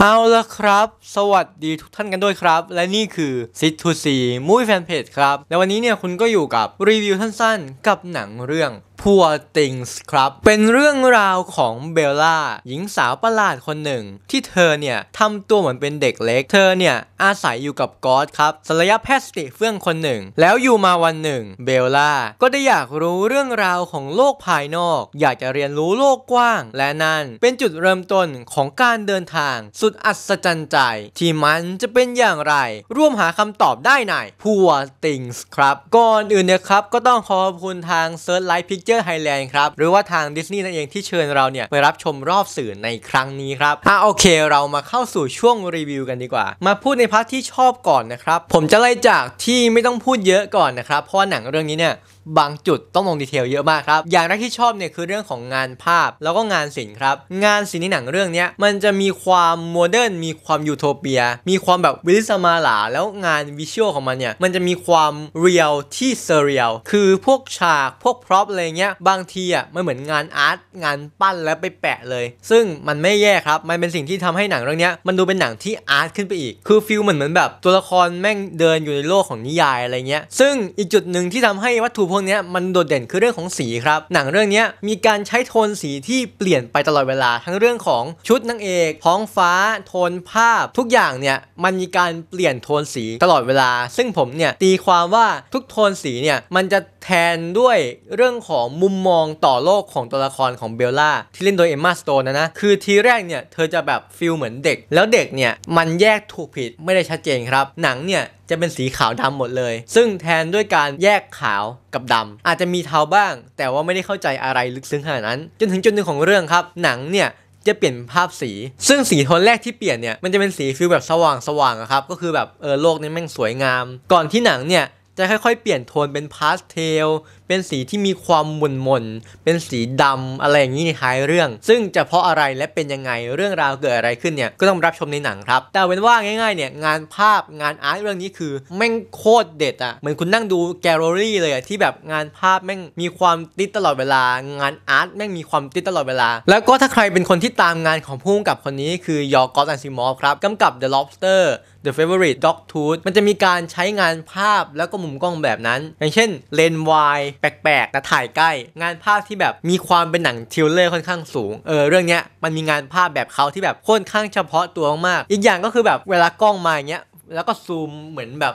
เอาละครับ สวัสดีทุกท่านกันด้วยครับ และนี่คือ Sit to See มุ้ยแฟนเพจครับ และวันนี้เนี่ยคุณก็อยู่กับรีวิวสั้นๆ กับหนังเรื่อง Poor Things ครับ เป็นเรื่องราวของเบลล่าหญิงสาวประหลาดคนหนึ่ง ที่เธอเนี่ยทำตัวเหมือนเป็นเด็กเล็ก เธอเนี่ย อาศัยอยู่กับกอสครับศัลยแพทย์สติเฟื่องคนหนึ่ง แล้วอยู่มาวันหนึ่งเบลล่าก็ได้อยากรู้เรื่องราวของโลกภายนอก อยากจะเรียนรู้โลกกว้าง และนั่นเป็นจุดเริ่มต้น ของการเดินทาง สุดอัศจรรย์ใจที่มันจะเป็นอย่างไร ร่วมหาคำตอบได้ใน Poor Things ครับ ก่อนอื่นเนี่ยครับก็ต้องขอบคุณทาง Search l i g ์พ Picture จอร์ไฮแลนด์ครับ หรือว่าทางดิสนีย์นั่นเองที่เชิญเราเนี่ยไปรับชมรอบสื่อในครั้งนี้ครับ อ่ะโอเคเรามาเข้าสู่ช่วงรีวิวกันดีกว่า มาพูดในพาร์ทที่ชอบก่อนนะครับ ผมจะไล่จากที่ไม่ต้องพูดเยอะก่อนนะครับ เพราะว่าหนังเรื่องนี้เนี่ยบางจุดต้องลงดีเทลเยอะมากครับ อย่างแรกที่ชอบเนี่ยคือเรื่องของงานภาพแล้วก็งานศิลป์ครับ งานศิลป์ในหนังเรื่องนี้มันจะมีความโมเดิร์นมีความยูโทเปีย มีความแบบวิลิสมาลา แล้วงานวิชวลของมันเนี่ยมันจะมีความเรียลที่เซเรียลคือพวกฉากพวกพร็อพอะไรเงี้ยบางทีอ่ะมันเหมือนงานอาร์ตงานปั้นแล้วไปแปะเลย ซึ่งมันไม่แย่ครับ มันเป็นสิ่งที่ทำให้หนังเรื่องนี้มันดูเป็นหนังที่อาร์ตขึ้นไปอีกคือฟิลเหมือนเหมือนแบบตัวละครแม่งเดินอยู่ในโลกของนิยายอะไรเงี้ยซึ่งอีกจุดหนึ่งที่ทำให้วัตถุพพกนี้มันโดดเด่นคือเรื่องของสีครับ หนังเรื่องนี้มีการใช้โทนสีที่เปลี่ยนไปตลอดเวลา ทั้งเรื่องของชุดนางเอกท้องฟ้าโทนภาพ ทุกอย่างเนี่ย มันมีการเปลี่ยนโทนสีตลอดเวลา ซึ่งผมเนี่ย ตีความว่าทุกโทนสีเนี่ย มันจะแทนด้วยเรื่องของมุมมองต่อโลกของตัวละครของเบลล่าที่เล่นโดยเอมมาสโตนนะนะคือทีแรกเนี่ยเธอจะแบบฟิลเหมือนเด็ก แล้วเด็กเนี่ยมันแยกถูกผิดไม่ได้ชัดเจนครับหนังเนี่ยจะเป็นสีขาวดำหมดเลย ซึ่งแทนด้วยการแยกขาวกับดำ อาจจะมีเทาบ้าง แต่ว่าไม่ได้เข้าใจอะไรลึกซึ้งขนาดนั้น จนถึงจุดหนึ่งของเรื่องครับ หนังเนี่ยจะเปลี่ยนภาพสี ซึ่งสีโทนแรกที่เปลี่ยนเนี่ย มันจะเป็นสีฟิลแบบสว่างสว่างครับ ก็คือแบบเออโลกนี้แม่งสวยงาม ก่อนที่หนังเนี่ยจะค่อยๆ เปลี่ยนโทนเป็นพาสเทล เป็นสีที่มีความมุนมนเป็นสีดำอะไรอย่างนี้ในท้ายเรื่อง ซึ่งจะเพราะอะไรและเป็นยังไง เรื่องราวเกิดอะไรขึ้นเนี่ย ก็ต้องรับชมในหนังครับ แต่เป็นว่าง่ายๆ เนี่ยงานภาพงานอาร์ตเรื่องนี้คือ แม่งโคตรเด็ดอะ่ะเหมือนคุณนั่งดูแกลเลอรี่เลยที่แบบงานภาพแม่งมีความติดตลอดเวลา งานอาร์ตแม่งมีความติดตลอดเวลา แล้วก็ถ้าใครเป็นคนที่ตามงานของพุ่งกับคนนี้ คือยอร์กอสันซิมอฟครับกำกับ The Lobster The Favorite Dog Tooth มันจะมีการใช้งานภาพแล้วก็มุมกล้องแบบนั้น อย่างเช่นเลนวายแปลกๆแต่ถ่ายใกล้ งานภาพที่แบบมีความเป็นหนังทิลเลอร์ค่อนข้างสูง เออเรื่องเนี้ยมันมีงานภาพแบบเขาที่แบบค่อนข้างเฉพาะตัวมาก อีกอย่างก็คือแบบเวลากล้องมาอย่างเงี้ย แล้วก็ซูมเหมือนแบบ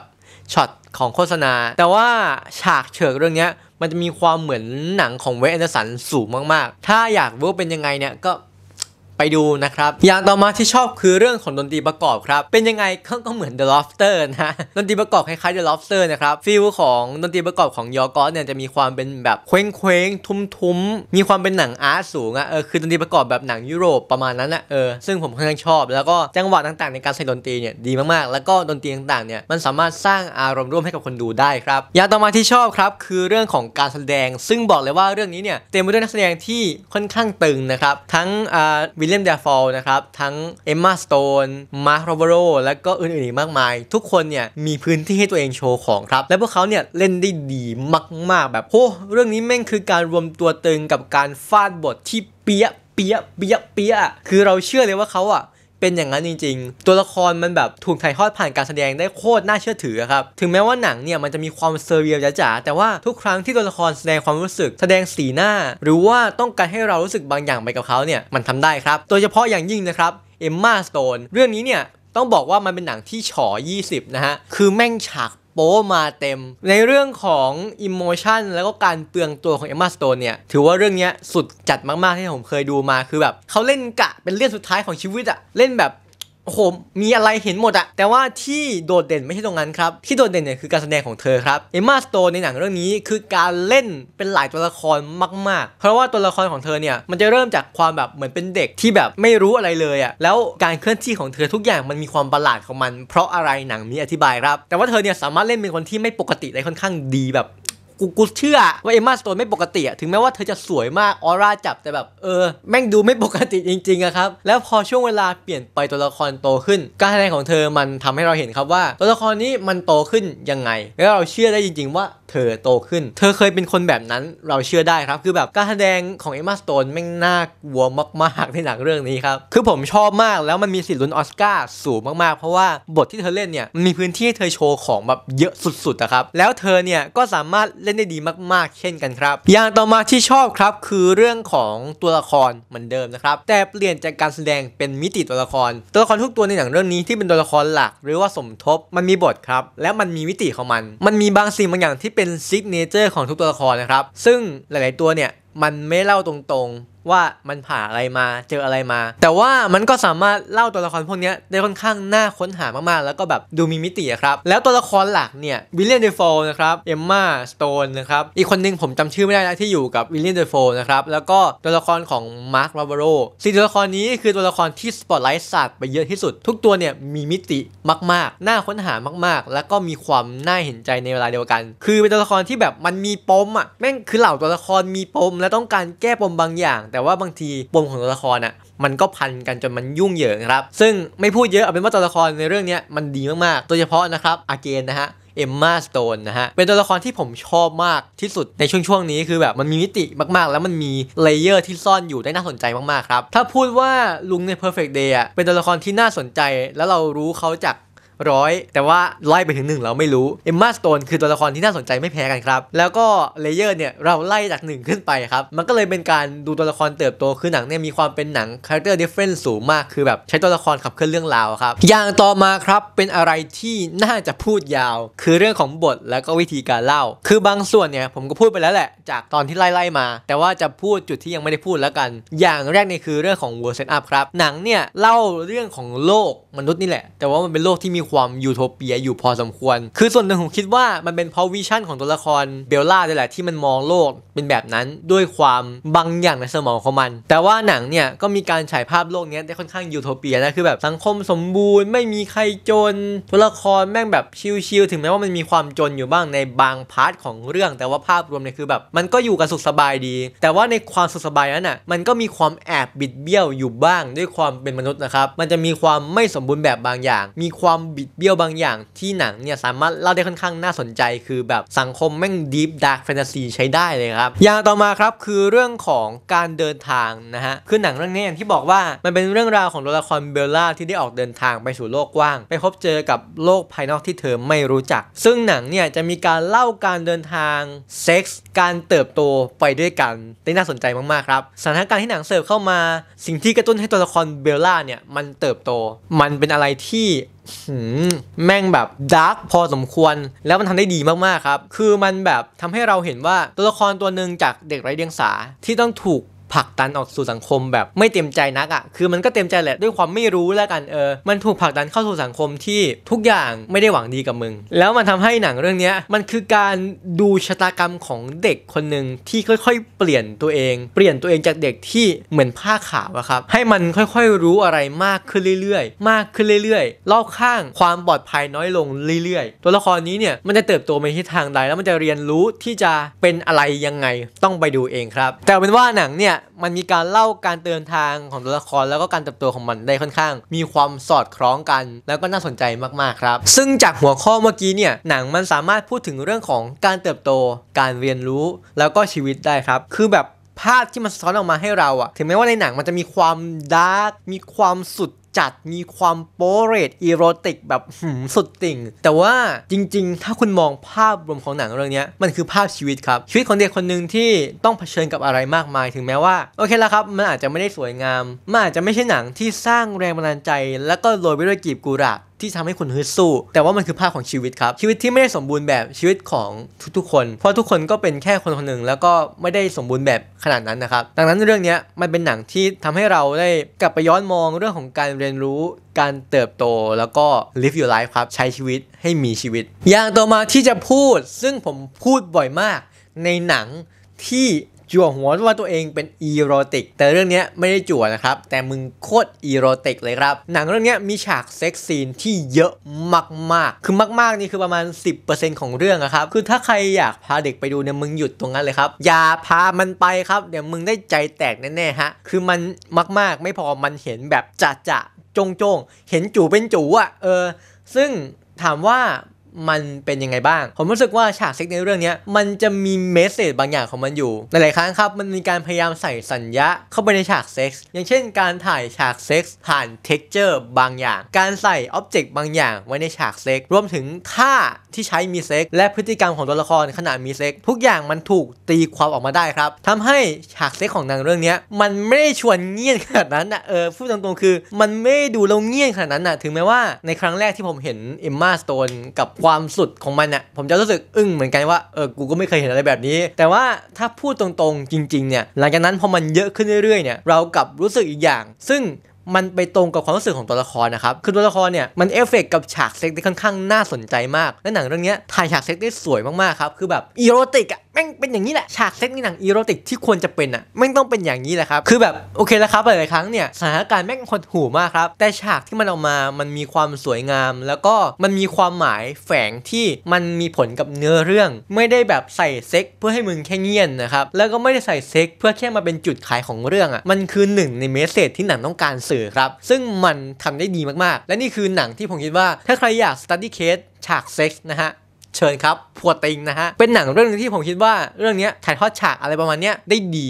ช็อตของโฆษณา แต่ว่าฉากเฉิกเรื่องเนี้ยมันจะมีความเหมือนหนังของเวสแอนเดอร์สันสูงมากๆถ้าอยากรู้เป็นยังไงเนี่ยก็ไปดูนะครับอย่างต่อมาที่ชอบคือเรื่องของดนตรีประกอบครับเป็นยังไงก็ก็เหมือน The Lobster นะดนตรีประกอบคล้ายๆ The Lobster นะครับฟิลของดนตรีประกอบของยอกอสเนี่ยจะมีความเป็นแบบเคว้งเคว้งทุ้มๆมีความเป็นหนังอาร์ตสูงอะเออคือดนตรีประกอบแบบหนังยุโรปประมาณนั้นอะเออซึ่งผมค่อนข้างชอบแล้วก็จังหวะต่างๆในการใส่ดนตรีเนี่ยดีมากๆ แล้วก็ดนตรีต่างๆเนี่ยมันสามารถสร้างอารมณ์ร่วมให้กับคนดูได้ครับอย่างต่อมาที่ชอบครับคือเรื่องของการแสดง ซึ่งบอกเลยว่าเรื่องนี้เนี่ยเต็มไปด้วยนักแสดงที่ค่อนข้างตึงนะครับทั้งอ่าวิลเลียมเดฟอลนะครับ ทั้งเอมมาสโตนมาร์คโรเบโรและก็อื่นๆอีกมากมาย ทุกคนเนี่ย มีพื้นที่ให้ตัวเองโชว์ของครับ และพวกเขาเนี่ย เล่นได้ดีมาก ๆแบบโอ้เรื่องนี้แม่งคือการรวมตัวตึงกับการฟาดบทที่เปี้ยเปี้ยเปี้ยเปี้ยคือเราเชื่อเลยว่าเขาอ่ะเป็นอย่างนั้นจริง ๆ ตัวละครมันแบบถูกถ่ายทอดผ่านการแสดงได้โคตร น่าเชื่อถือครับ ถึงแม้ว่าหนังเนี่ยมันจะมีความเซอร์เรียลจ๋าแต่ว่าทุกครั้งที่ตัวละครแสดงความรู้สึกแสดงสีหน้า หรือว่าต้องการให้เรารู้สึกบางอย่างไปกับเขาเนี่ยมันทำได้ครับ โดยเฉพาะอย่างยิ่งนะครับเอมมาสโตน เรื่องนี้เนี่ยต้องบอกว่ามันเป็นหนังที่ฉอ20นะฮะ คือแม่งฉากโป้มาเต็ม ในเรื่องของอิโมชันแล้วก็การเปลืองตัวของเอมมาสโตนเนี่ย ถือว่าเรื่องนี้สุดจัดมากๆที่ผมเคยดูมาคือแบบเขาเล่นกะ เป็นเรื่องสุดท้ายของชีวิตอะเล่นแบบโอ้โหมีอะไรเห็นหมดอะแต่ว่าที่โดดเด่นไม่ใช่ตรงนั้นครับ ที่โดดเด่นเนี่ยคือการแสดงของเธอครับ เอ็มมาสโตน ในหนังเรื่องนี้คือการเล่นเป็นหลายตัวละครมากๆเพราะว่าตัวละครของเธอเนี่ยมันจะเริ่มจากความแบบเหมือนเป็นเด็กที่แบบไม่รู้อะไรเลยอะแล้วการเคลื่อนที่ของเธอทุกอย่างมันมีความประหลาดของมัน เพราะอะไรหนังนี้อธิบายครับ แต่ว่าเธอเนี่ยสามารถเล่นเป็นคนที่ไม่ปกติได้ค่อนข้างดีแบบกูกูเชื่อว่าเอมมาสโตนไม่ปกติอะถึงแม้ว่าเธอจะสวยมากออร่าจับแต่แบบ เออ แม่งดูไม่ปกติจริงๆอะครับ แล้วพอช่วงเวลาเปลี่ยนไปตัวละครโตขึ้น การแสดงของเธอมันทำให้เราเห็นครับว่าตัวละครนี้มันโตขึ้นยังไง แล้วเราเชื่อได้จริงๆว่าเธอโตขึ้น เธอเคยเป็นคนแบบนั้น เราเชื่อได้ครับ คือแบบการแสดงของเอมมาสโตนแม่งน่ากลัวมากๆ ในหนังเรื่องนี้ครับ คือผมชอบมากแล้วมันมีสิทธิ์ลุ้นออสการ์สูงมากๆ เพราะว่าบทที่เธอเล่นเนี่ยมีพื้นที่ให้เธอโชว์ของแบบเยอะสุดๆนะครับ แล้วเธอเนี่ย ก็สามารถเล่นได้ดีมากๆ เช่นกันครับ อย่างต่อมาที่ชอบครับ คือเรื่องของตัวละครเหมือนเดิมนะครับ แต่เปลี่ยนจากการแสดงเป็นมิติตัวละคร ตัวละครทุกตัวในหนังเรื่องนี้ที่เป็นตัวละครหลักหรือว่าสมทบ มันมีบทครับ และมันมีมิติของมัน มันมีบางสิ่งบางอย่างที่เป็นเป็นซิกเนเจอร์ของทุก ตัวละครนะ ครับ ซึ่งหลาย ๆ ตัวเนี่ยมันไม่เล่าตรงๆว่ามันผ่าอะไรมาเจออะไรมา แต่ว่ามันก็สามารถเล่าตัวละครพวกนี้ได้ค่อนข้างน่าค้นหามากๆ แล้วก็แบบดูมีมิติครับแล้วตัวละครหลักเนี่ยวิลเลียนเดฟโฟนะครับเอมมาสโตนนะครับ อีกคนนึงผมจำชื่อไม่ได้นะที่อยู่กับวิลเลียนเดฟโฟนะครับ แล้วก็ตัวละครของมาร์คลาบโรสี่ตัวละครนี้คือตัวละครที่สปอตไลท์สาดไปเยอะที่สุด ทุกตัวเนี่ยมีมิติมากๆน่าค้นหามากๆ แล้วก็มีความน่าเห็นใจในเวลาเดียวกัน คือเป็นตัวละครที่แบบมันมีปมอ่ะแม่งคือเหล่าตัวละครมีปมแล้วต้องการแก้ปมบางอย่าง แต่ว่าบางทีปมของตัวละครอ่ะมันก็พันกันจนมันยุ่งเหยิงครับ ซึ่งไม่พูดเยอะเอาเป็นว่าตัวละครในเรื่องนี้มันดีมาก ๆ โดยเฉพาะนะครับอาเกนนะฮะเอ็มมาสโตนนะฮะ เป็นตัวละครที่ผมชอบมากที่สุดในช่วงช่วงนี้คือแบบมันมีมิติมากๆ แล้วมันมีเลเยอร์ที่ซ่อนอยู่ได้น่าสนใจมาก ๆ ครับถ้าพูดว่าลุงใน Perfect Day อ่ะเป็นตัวละครที่น่าสนใจแล้วเรารู้เขาจากร้อยแต่ว่าไล่ไปถึงหนึ่งเราไม่รู้เอมมาสโตนคือตัวละครที่น่าสนใจไม่แพ้กันครับ แล้วก็เลเยอร์เนี่ยเราไล่จากหนึ่งขึ้นไปครับ มันก็เลยเป็นการดูตัวละครเติบโตคือหนังเนี่ยมีความเป็นหนังคาแรคเตอร์ดิเฟนซ์สูงมากคือแบบใช้ตัวละครขับเคลื่อนเรื่องราวครับ อย่างต่อมาครับเป็นอะไรที่น่าจะพูดยาว คือเรื่องของบทแล้วก็วิธีการเล่า คือบางส่วนเนี่ยผมก็พูดไปแล้วแหละ จากตอนที่ไล่ไล่มา แต่ว่าจะพูดจุดที่ยังไม่ได้พูดแล้วกัน อย่างแรกเนี่ยคือเรื่องของ world set up ครับหนังเนี่ยเล่าเรื่องของโลกมนุษย์นี่แหละแต่ว่ามันเป็นโลกที่มีความยูโทเปียอยู่พอสมควร คือส่วนหนึ่งผมคิดว่ามันเป็นเพราะวิชั่นของตัวละครเบลล่าเลยแหละที่มันมองโลก เป็นแบบนั้นด้วยความบางอย่างในสมองของมัน แต่ว่าหนังเนี่ยก็มีการฉายภาพโลกนี้ได้ค่อนข้างยูโทเปียนะ คือแบบสังคมสมบูรณ์ไม่มีใครจน ตัวละครแม่งแบบชิลๆ ถึงแม้ว่ามันมีความจนอยู่บ้างในบางพาร์ทของเรื่อง แต่ว่าภาพรวมเนี่ยคือแบบมันก็อยู่กันสุขสบายดี แต่ว่าในความสุขสบายนั้นอ่ะมันก็มีความแอบบิดเบี้ยวอยู่บ้างด้วยความเป็นมนุษย์นะครับ มันจะมีความไม่สมบูรณ์แบบบางอย่าง มีความบิดเบี้ยวบางอย่างที่หนังเนี่ยสามารถเล่าได้ค่อนข้างน่าสนใจคือแบบสังคมแม่งดีฟดาร์กแฟนตาซีใช้ได้เลยครับ อย่างต่อมาครับคือเรื่องของการเดินทางนะฮะคือหนังเรื่องนี้อย่างที่บอกว่ามันเป็นเรื่องราวของตัวละครเบลล่าที่ได้ออกเดินทางไปสู่โลกกว้าง ไปพบเจอกับโลกภายนอกที่เธอไม่รู้จัก ซึ่งหนังเนี่ยจะมีการเล่าการเดินทางเซ็กส์การเติบโตไปด้วยกันได้น่าสนใจมากๆครับสถานการณ์ที่หนังเสิร์ฟเข้ามาสิ่งที่กระตุ้นให้ตัวละครเบลล่าเนี่ยมันเติบโต มันเป็นอะไรที่แม่งแบบดาร์กพอสมควร แล้วมันทำได้ดีมากๆครับ คือมันแบบทำให้เราเห็นว่า ตัวละครตัวหนึ่งจากเด็กไร้เดียงสาที่ต้องถูกผลักดันออกสู่สังคมแบบไม่เต็มใจนักอะ่ะ คือมันก็เต็มใจแหละด้วยความไม่รู้แล้วกันเออ มันถูกผลักดันเข้าสู่สังคมที่ทุกอย่างไม่ได้หวังดีกับมึง แล้วมันทำให้หนังเรื่องนี้มันคือการดูชะตากรรมของเด็กคนหนึ่งที่ค่อยๆ เปลี่ยนตัวเอง เปลี่ยนตัวเองจากเด็กที่เหมือนผ้าขาวอะครับ ให้มันค่อยๆรู้อะไรมากขึ้นเรื่อยๆ มากขึ้นเรื่อยๆ รอบข้างความปลอดภัยน้อยลงเรื่อยๆ ตัวละครนี้เนี่ยมันจะเติบโตไปที่ทางใดแล้วมันจะเรียนรู้ที่จะเป็นอะไรยังไงต้องไปดูเองครับ แต่เป็นว่าหนังเนี่ยมันมีการเล่าการเตือนทางของตัวละคร แล้วก็การเติบโตของมันได้ค่อนข้าง มีความสอดคล้องกัน แล้วก็น่าสนใจมากๆครับ ซึ่งจากหัวข้อเมื่อกี้เนี่ยหนังมันสามารถพูดถึงเรื่องของการเติบโต การเรียนรู้ แล้วก็ชีวิตได้ครับ คือแบบภาพที่มันสะท้อนออกมาให้เราอะถึงแม้ว่าในหนังมันจะมีความดาร์กมีความสุดจัดมีความโปเรตอีโรติก แบบสุดติ่งแต่ว่าจริง ๆ ถ้าคุณมองภาพรวมของหนังเรื่องนี้มันคือภาพชีวิตครับ ชีวิตของเด็กคนหนึ่งที่ต้องเผชิญกับอะไรมากมายถึงแม้ว่าโอเคแล้วครับ มันอาจจะไม่ได้สวยงาม มันอาจจะไม่ใช่หนังที่สร้างแรงบันดาลใจ และก็โรยไปด้วยกีบกุหลาบที่ทำให้คุณฮึดสู้ แต่ว่ามันคือภาพของชีวิตครับ ชีวิตที่ไม่ได้สมบูรณ์แบบชีวิตของทุกๆคนเพราะทุกคนก็เป็นแค่คนคนหนึ่งแล้วก็ไม่ได้สมบูรณ์แบบขนาดนั้นนะครับ ดังนั้นเรื่องนี้มันเป็นหนังที่ทำให้เราได้กลับไปย้อนมองเรื่องของการเรียนรู้การเติบโต แล้วก็ live your life ครับใช้ชีวิตให้มีชีวิต อย่างต่อมาที่จะพูดซึ่งผมพูดบ่อยมากในหนังที่จั่วหัวว่าตัวเองเป็นอีโรติกแต่เรื่องนี้ไม่ได้จั่วนะครับแต่มึงโคตรอีโรติกเลยครับหนังเรื่องนี้มีฉากเซ็กซีนที่เยอะมากๆ คือมากๆนี่คือประมาณ 10%ของเรื่องนะครับคือถ้าใครอยากพาเด็กไปดูเนี่ยมึงหยุดตรงนั้นเลยครับ อย่าพามันไปครับ เดี๋ยวมึงได้ใจแตกแน่ๆฮะคือมันมากๆ ไม่พอมันเห็นแบบจะจะจงจงเห็นจู่เป็นจู่อะเออซึ่งถามว่ามันเป็นยังไงบ้าง ผมรู้สึกว่าฉากเซ็กในเรื่องนี้มันจะมีเมสเซจบางอย่างของมันอยู่หลายครั้งครับมันมีการพยายามใส่สัญญาเข้าไปในฉากเซ็กซ์อย่างเช่น การถ่ายฉากเซ็กซ์ผ่านเท็กเจอร์บางอย่าง การใส่อ็อบเจกต์บางอย่างไว้ในฉากเซ็กซ์รวมถึงท่าที่ใช้มีเซ็กซ์และพฤติกรรมของตัวละครขณะมีเซ็กซ์ทุกอย่างมันถูกตีความออกมาได้ครับทำให้ฉากเซ็กซ์ของนางเรื่องนี้มันไม่ได้ชวนเงียนขนาดนั้นนะเออพูดตรงๆคือ มันไม่ดูเราเงียนขนาดนั้นนะถึงแม้ว่าในครั้งแรกที่ผมเห็นเอมมาสโตนกับความสุดของมันเนี่ยผมจะรู้สึกอึ้งเหมือนกันว่าเออกูก็ไม่เคยเห็นอะไรแบบนี้ แต่ว่าถ้าพูดตรงๆจริงๆเนี่ยหลังจากนั้นพอมันเยอะขึ้นเรื่อยๆเนี่ยเรากลับรู้สึกอีกอย่าง ซึ่งมันไปตรงกับความรู้สึกของตัวละครนะครับคือตัวละครเนี่ยมันเอฟเฟกกับฉากเซ็กที่ค่อนข้างน่าสนใจมาก และหนังเรื่องนี้ถ่ายฉากเซ็กได้สวยมากๆ ครับ คือแบบอีโรติกอะแม่งเป็นอย่างนี้แหละฉากเซ็กในหนังอีโรติกที่ควรจะเป็นอ่ะแม่งต้องเป็นอย่างนี้แหละครับ คือแบบโอเคแล้วครับหลายๆครั้งเนี่ยสถานการณ์แม่งคนหูมากครับแต่ฉากที่มันออกมามันมีความสวยงาม แล้วก็มันมีความหมายแฝงที่มันมีผลกับเนื้อเรื่อง ไม่ได้แบบใส่เซ็กเพื่อให้มึงแค่เงียนนะครับ แล้วก็ไม่ได้ใส่เซ็กเพื่อแค่มาเป็นจุดขายของเรื่องอ่ะมันคือหนึ่ง ในเมสเซจที่หนังต้องการสื่อครับ ซึ่งมันทำได้ดีมากๆ และนี่คือหนังที่ผมคิดว่า ถ้าใครอยาก study case ฉากเซ็กซ์นะฮะเชิญครับพัวติงนะฮะ เป็นหนังเรื่องนึงที่ผมคิดว่าเรื่องนี้ถ่ายทอดฉากอะไรประมาณนี้ได้ดี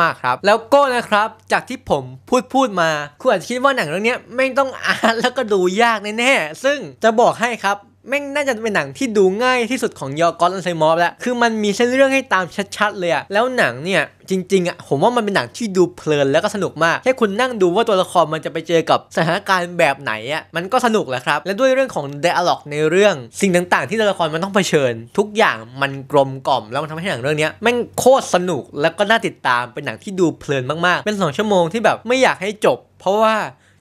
มากๆครับ แล้วก็นะครับ จากที่ผมพูดพูดมาคุณอาจจะคิดว่าหนังเรื่องนี้ไม่ต้องอ่านแล้วก็ดูยากแน่ๆ ซึ่งจะบอกให้ครับแม่งน่าจะเป็นหนังที่ดูง่ายที่สุดของยอกอสอันไซมอฟแล้ว คือมันมีเส้นเรื่องให้ตามชัดๆเลยอะแล้วหนังเนี่ย จริงๆอะผมว่ามันเป็นหนังที่ดูเพลินแล้วก็สนุกมากแค่คุณนั่งดูว่าตัวละครมันจะไปเจอกับสถานการณ์แบบไหนอะมันก็สนุกแหละครับ และด้วยเรื่องของเดอะล็อกในเรื่อง สิ่งต่างๆที่ตัวละครมันต้องเผชิญ ทุกอย่างมันกลมกล่อมแล้วมันทำให้หนังเรื่องนี้แม่งโคตรสนุกแล้วก็น่าติดตามเป็นหนังที่ดูเพลินมากๆ เป็นสองชั่วโมงที่แบบไม่อยากให้จบ เพราะว่า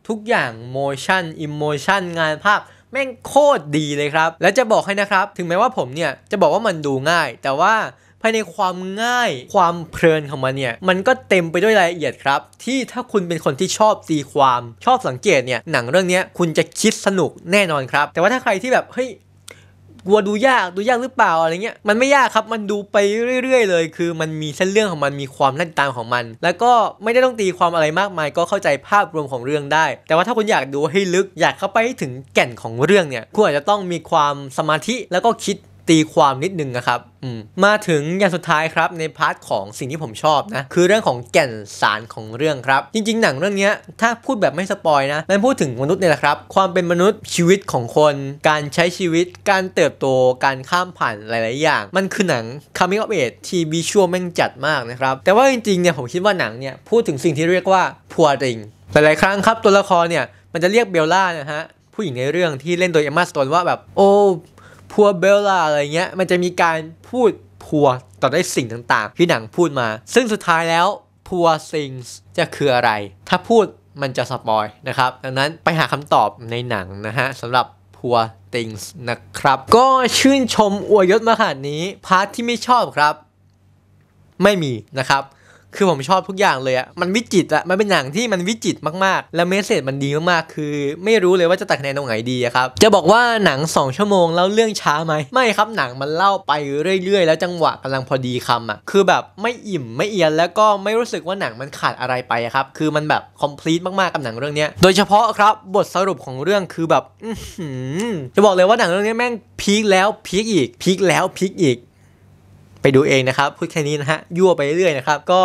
ทุกอย่างโมชั่นอิโมชั่นงานภาพแม่งโคตรดีเลยครับ และจะบอกให้นะครับ ถึงแม้ว่าผมเนี่ย จะบอกว่ามันดูง่าย แต่ว่าภายในความง่าย ความเพลินของมันเนี่ย มันก็เต็มไปด้วยรายละเอียดครับ ที่ถ้าคุณเป็นคนที่ชอบตีความ ชอบสังเกตเนี่ย หนังเรื่องนี้คุณจะคิดสนุกแน่นอนครับ แต่ว่าถ้าใครที่แบบเฮ้ยกลัวดูยากดูยากหรือเปล่าอะไรเงี้ยมันไม่ยากครับมันดูไปเรื่อย ๆ เลยคือมันมีเส้นเรื่องของมันมีความน่าติดตามของมัน แล้วก็ไม่ได้ต้องตีความอะไรมากมาย ก็เข้าใจภาพรวมของเรื่องได้ แต่ว่าถ้าคุณอยากดูให้ลึกอยากเข้าไปถึงแก่นของเรื่องเนี่ยคุณอาจจะต้องมีความสมาธิแล้วก็คิดตีความนิดนึงนะครับมมาถึงอย่างสุดท้ายครับในพาร์ทของสิ่งที่ผมชอบนะคือเรื่องของแก่นสารของเรื่องครับจริงๆ หนังเรื่องนี้ถ้าพูดแบบไม่สปอยนะมันพูดถึงมนุษย์เนี่ยแหละครับความเป็นมนุษย์ชีวิตของคน การใช้ชีวิต การเติบโต การข้ามผ่านหลายๆอย่างมันคือหนัง coming of age ที่วีชัวแม่งจัดมากนะครับแต่ว่าจริงๆเนี่ยผมคิดว่าหนังเนี่ยพูดถึงสิ่งที่เรียกว่าพัวริงหลายๆครั้งครับตัวละครเนี่ยมันจะเรียกเบลล่านะฮะผู้หญิงในเรื่องที่เล่นโดยเอมมาสโตนว่าแบบโอ้พัวเบลล่าอะไรเงี้ยมันจะมีการพูดพัวต่อด้สิ่งต่างๆ ที่หนังพูดมา ซึ่งสุดท้ายแล้วพัวสิ่งจะคืออะไร ถ้าพูดมันจะสปอยนะครับ ดังนั้นไปหาคำตอบในหนังนะฮะสำหรับพัวสิ่งนะครับ ก็ชื่นชมอวยยศมาขนาดนี้พาร์ทที่ไม่ชอบครับ ไม่มีนะครับคือผมชอบทุกอย่างเลยอะมันวิจิตอะมันเป็นหนังที่มันวิจิตมากๆ และเมสเซจมันดีมากๆ คือ ไม่รู้เลยว่าจะตัดคะแนนตรงไหนดีครับ จะบอกว่าหนัง 2 ชั่วโมงแล้วเรื่องช้าไหม ไม่ครับ หนังมันเล่าไปเรื่อยๆ แล้วจังหวะกำลังพอดีคำอะคือแบบไม่อิ่มไม่เอียนแล้วก็ไม่รู้สึกว่าหนังมันขาดอะไรไปครับ คือมันแบบคอมพลีทมากๆกับหนังเรื่องนี้โดยเฉพาะครับบทสรุปของเรื่องคือแบบจะบอกเลยว่าหนังเรื่องนี้แม่งพีคแล้วพีคอีก พีคแล้วพีคอีกไปดูเองนะครับ พูดแค่นี้นะฮะ ยั่วไปเรื่อยนะครับ ก็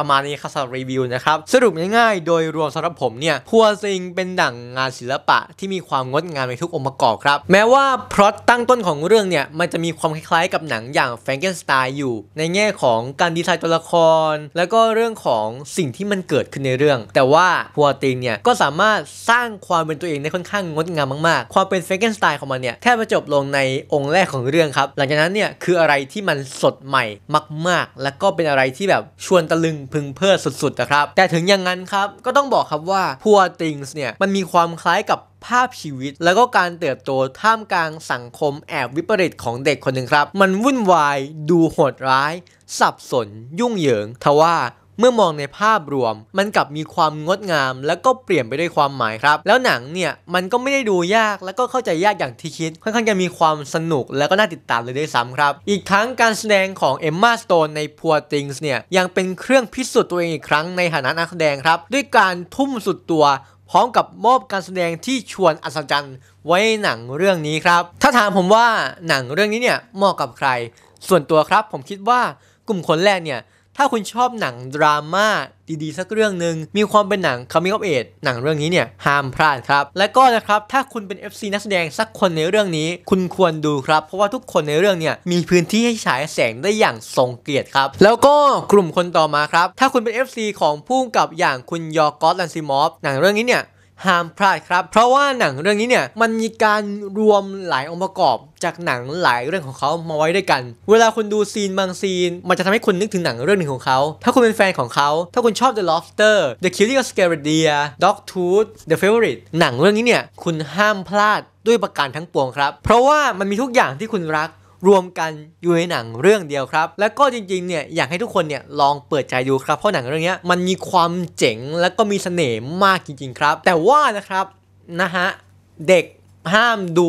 ประมาณนี้ครับสำหรับรีวิวนะครับ สรุปง่ายๆ โดยรวมสำหรับผมเนี่ยพัวซิงเป็นดั่งงานศิลปะที่มีความงดงามในทุกองค์ประกอบครับแม้ว่าพล็อตตั้งต้นของเรื่องเนี่ยมันจะมีความคล้ายๆกับหนังอย่างแฟรงเกนสไตน์อยู่ ในแง่ของการดีไซน์ตัวละคร แล้วก็เรื่องของสิ่งที่มันเกิดขึ้นในเรื่อง แต่ว่าพัวติงเนี่ยก็สามารถสร้างความเป็นตัวเองได้ค่อนข้างงดงามมาก ๆ ความเป็นแฟรงเกนสไตน์ของมันเนี่ยแทบจะจบลงในองค์แรกของเรื่องครับหลังจากนั้นเนี่ยคืออะไรที่มันสดใหม่มาก ๆ แล้วก็เป็นอะไรที่แบบชวนตะลึงพึงเพลิดสุดๆนะครับ แต่ถึงอย่างนั้นครับ ก็ต้องบอกครับว่า Poor Things เนี่ย มันมีความคล้ายกับภาพชีวิต แล้วก็การเติบโตท่ามกลางสังคมแอบวิปริตของเด็กคนหนึ่งครับ มันวุ่นวาย ดูโหดร้าย สับสนยุ่งเหยิง ทว่าเมื่อมองในภาพรวมมันกลับมีความงดงามแล้วก็เปลี่ยนไปด้วยความหมายครับ แล้วหนังเนี่ยมันก็ไม่ได้ดูยากแล้วก็เข้าใจยากอย่างที่คิด ค่อนข้างจะมีความสนุกแล้วก็น่าติดตามเลยด้วยซ้ำครับ อีกทั้งการแสดงของเอมมาสโตนในพัวติงส์เนี่ยยังเป็นเครื่องพิสูจน์ตัวเองอีกครั้งในฐานะนักแสดงครับ ด้วยการทุ่มสุดตัว พร้อมกับมอบการแสดงที่ชวนอัศจรรย์ไว้หนังเรื่องนี้ครับ ถ้าถามผมว่าหนังเรื่องนี้เนี่ยเหมาะกับใคร ส่วนตัวครับผมคิดว่ากลุ่มคนแรกเนี่ยถ้าคุณชอบหนังดราม่าดีๆ สักเรื่องหนึ่งมีความเป็นหนัง coming of age หนังเรื่องนี้เนี่ยห้ามพลาดครับและก็นะครับถ้าคุณเป็น FC นักแสดงสักคนในเรื่องนี้ คุณควรดูครับ เพราะว่าทุกคนในเรื่องเนี่ยมีพื้นที่ให้ฉายแสงได้อย่างทรงเกียรติครับแล้วก็กลุ่มคนต่อมาครับถ้าคุณเป็น FC ของผู้กับอย่างคุณยอร์กอสลันซิมอฟหนังเรื่องนี้เนี่ยห้ามพลาดครับ เพราะว่าหนังเรื่องนี้เนี่ยมันมีการรวมหลายองค์ประกอบจากหนังหลายเรื่องของเขามาไว้ด้วยกัน เวลาคุณดูซีนบางซีน มันจะทำให้คุณนึกถึงหนังเรื่องหนึ่งของเขา ถ้าคุณเป็นแฟนของเขา ถ้าคุณชอบ The Lobster The Killing of Scaredia Dogtooth The Favorite หนังเรื่องนี้เนี่ยคุณห้ามพลาดด้วยประการทั้งปวงครับ เพราะว่ามันมีทุกอย่างที่คุณรักรวมกันอยู่ในหนังเรื่องเดียวครับและก็จริงๆเนี่ยอยากให้ทุกคนเนี่ยลองเปิดใจดูครับเพราะหนังเรื่องนี้มันมีความเจ๋งและก็มีเสน่ห์มากจริงๆครับแต่ว่านะครับนะฮะเด็กห้ามดู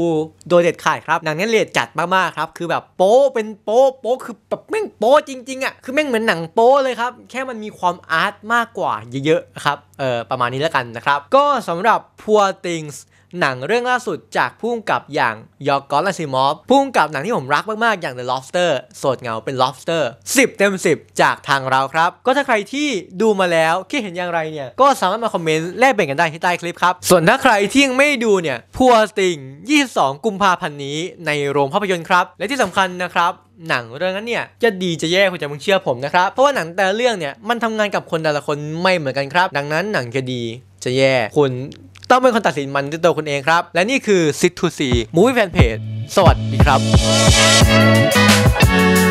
โดยเด็ดขาดครับหนังนี้เลดจัดมากๆครับคือแบบโป๊เป็นโป๊โป๊คือแบบแม่งโป๊จริงๆอะ่ะคือแม่งเหมือนหนังโป๊เลยครับแค่มันมีความอาร์ตมากกว่า เยอะๆครับเออประมาณนี้แล้วกันนะครับก็สำหรับ Poor Things หนังเรื่องล่าสุดจากพุ่งกับอย่างยอร์กอนลาซิมอฟพุ่งกับหนังที่ผมรักมากๆ อย่าง The Lobster โสดเงาเป็น Lobster 10 เต็ม 10 จากทางเราครับ ก็ถ้าใครที่ดูมาแล้วคิดเห็นอย่างไรเนี่ย ก็สามารถมาคอมเมนต์แลกเปลี่ยนกันได้ที่ใต้คลิปครับ ส่วนถ้าใครที่ยังไม่ดูเนี่ย พัวสติง22 กุมภาพันธ์นี้ในโรงภาพยนตร์ครับ และที่สำคัญนะครับ หนังเรื่องนั้นเนี่ยจะดีจะแย่คุณจะมึงเชื่อผมนะครับเพราะว่าหนังแต่เรื่องเนี่ยมันทำงานกับคนแต่ละคนไม่เหมือนกันครับ ดังนั้นหนังจะดีจะแย่ คุณต้องเป็นคนตัดสินมันด้วยตัวคุณเองครับ และนี่คือ Sit to s e ู Movie Fan Page สวัสดีครับ